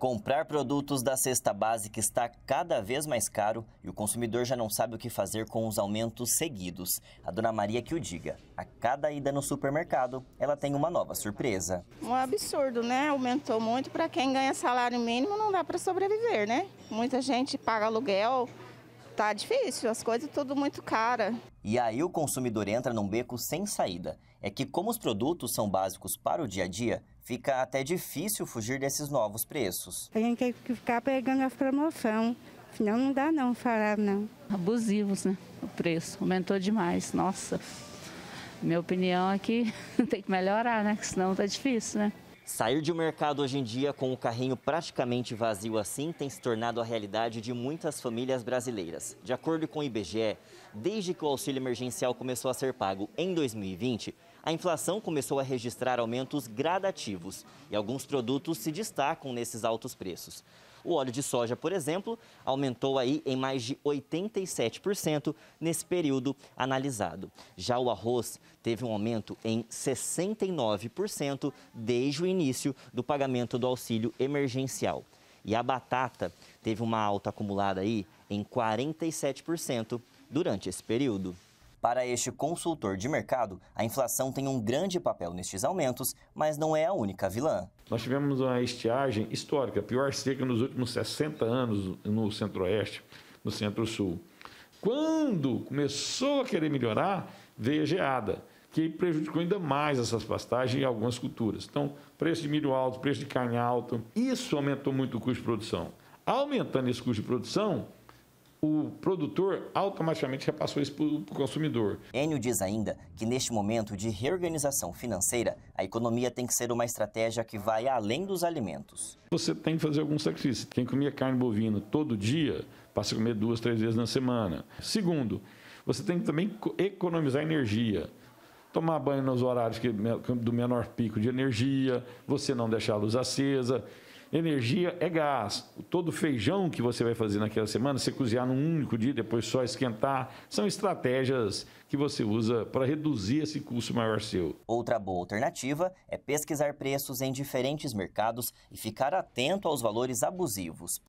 Comprar produtos da cesta básica está cada vez mais caro e o consumidor já não sabe o que fazer com os aumentos seguidos. A dona Maria que o diga: a cada ida no supermercado, ela tem uma nova surpresa. Um absurdo, né? Aumentou muito. Para quem ganha salário mínimo, não dá para sobreviver, né? Muita gente paga aluguel. Tá difícil, as coisas tudo muito cara. E aí o consumidor entra num beco sem saída. É que como os produtos são básicos para o dia a dia, fica até difícil fugir desses novos preços. A gente tem que ficar pegando as promoções, senão não dá não, falar não. Abusivos, né? O preço aumentou demais, nossa. Minha opinião é que tem que melhorar, né? senão tá difícil, né? Sair de um mercado hoje em dia com o carrinho praticamente vazio assim tem se tornado a realidade de muitas famílias brasileiras. De acordo com o IBGE, desde que o auxílio emergencial começou a ser pago em 2020, a inflação começou a registrar aumentos gradativos e alguns produtos se destacam nesses altos preços. O óleo de soja, por exemplo, aumentou aí em mais de 87% nesse período analisado. Já o arroz teve um aumento em 69% desde o início do pagamento do auxílio emergencial. E a batata teve uma alta acumulada aí em 47% durante esse período. Para este consultor de mercado, a inflação tem um grande papel nestes aumentos, mas não é a única vilã. Nós tivemos uma estiagem histórica, pior seca nos últimos 60 anos no Centro-Oeste, no Centro-Sul. Quando começou a querer melhorar, veio a geada, que prejudicou ainda mais essas pastagens e algumas culturas. Então, preço de milho alto, preço de carne alto, isso aumentou muito o custo de produção. Aumentando esse custo de produção, o produtor automaticamente repassou isso para o consumidor. Enio diz ainda que neste momento de reorganização financeira, a economia tem que ser uma estratégia que vai além dos alimentos. Você tem que fazer algum sacrifício. Quem comia carne bovina todo dia passa a comer duas, três vezes na semana. Segundo, você tem que também economizar energia. Tomar banho nos horários do menor pico de energia, você não deixar a luz acesa. Energia é gás. Todo feijão que você vai fazer naquela semana, você cozinhar num único dia, depois só esquentar, são estratégias que você usa para reduzir esse custo maior seu. Outra boa alternativa é pesquisar preços em diferentes mercados e ficar atento aos valores abusivos.